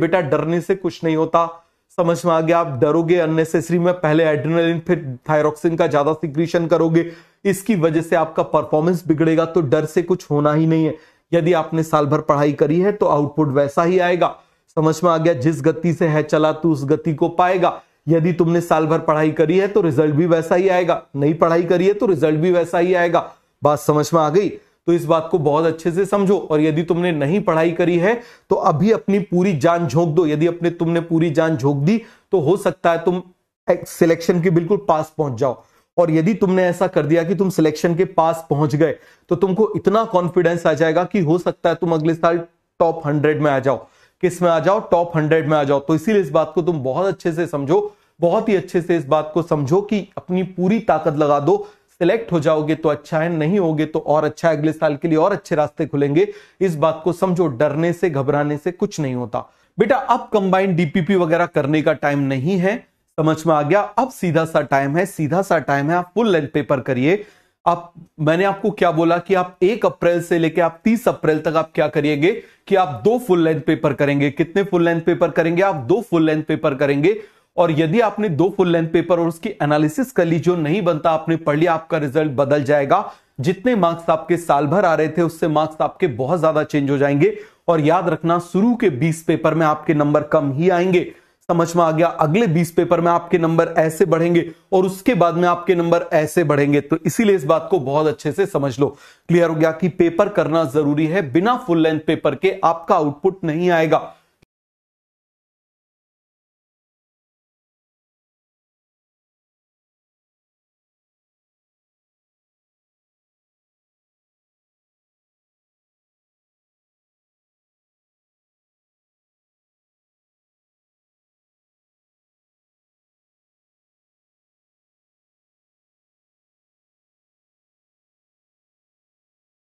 बेटा डरने से कुछ नहीं होता समझ में आ गया आप डरोगे अननेसेसरी में पहले एड्रेनलिन फिर थायरोक्सिन का ज्यादा सिक्रीशन करोगे इसकी वजह से आपका परफॉर्मेंस बिगड़ेगा तो डर से कुछ होना ही नहीं है यदि आपने साल भर पढ़ाई करी है तो आउटपुट वैसा ही आएगा समझ में आ गया जिस गति से है चला तू उस गति को पाएगा यदि तुमने साल भर पढ़ाई करी है तो रिजल्ट भी वैसा ही आएगा नहीं पढ़ाई करी है तो रिजल्ट भी वैसा ही आएगा बात समझ में आ गई तो इस बात को बहुत अच्छे से समझो और यदि तुमने नहीं पढ़ाई करी है तो अभी अपनी पूरी जान झोंक दो यदि अपने तुमने पूरी जान झोंक दी तो हो सकता है तुम सिलेक्शन के बिल्कुल पास पहुंच जाओ और यदि तुमने ऐसा कर दिया कि तुम सिलेक्शन के पास पहुंच गए तो तुमको इतना कॉन्फिडेंस आ जाएगा कि हो सकता है तुम अगले साल टॉप हंड्रेड में आ जाओ किस में आ जाओ टॉप हंड्रेड में आ जाओ तो इसीलिए इस बात को तुम बहुत अच्छे से समझो बहुत ही अच्छे से इस बात को समझो कि अपनी पूरी ताकत लगा दो सिलेक्ट हो जाओगे तो अच्छा है नहीं होगे तो और अच्छा है अगले साल के लिए और अच्छे रास्ते खुलेंगे इस बात को समझो डरने से घबराने से कुछ नहीं होता बेटा अब कंबाइंड डीपीपी वगैरह करने का टाइम नहीं है समझ में आ गया अब सीधा सा टाइम है सीधा सा टाइम है आप फुल लेंथ पेपर करिए आप मैंने आपको क्या बोला कि आप एक अप्रैल से लेकर आप तीस अप्रैल तक आप क्या करिएगे कि आप दो फुल लेंथ पेपर करेंगे कितने फुल लेंथ पेपर करेंगे आप दो फुल लेंथ पेपर करेंगे और यदि आपने दो फुल लेंथ पेपर और उसकी एनालिसिस कर ली जो नहीं बनता आपने पढ़ लिया आपका रिजल्ट बदल जाएगा जितने मार्क्स आपके साल भर आ रहे थे उससे मार्क्स आपके बहुत ज्यादा चेंज हो जाएंगे और याद रखना शुरू के 20 पेपर में आपके नंबर कम ही आएंगे समझ में आ गया अगले 20 पेपर में आपके नंबर ऐसे बढ़ेंगे और उसके बाद में आपके नंबर ऐसे बढ़ेंगे तो इसीलिए इस बात को बहुत अच्छे से समझ लो क्लियर हो गया कि पेपर करना जरूरी है बिना फुल लेंथ पेपर के आपका आउटपुट नहीं आएगा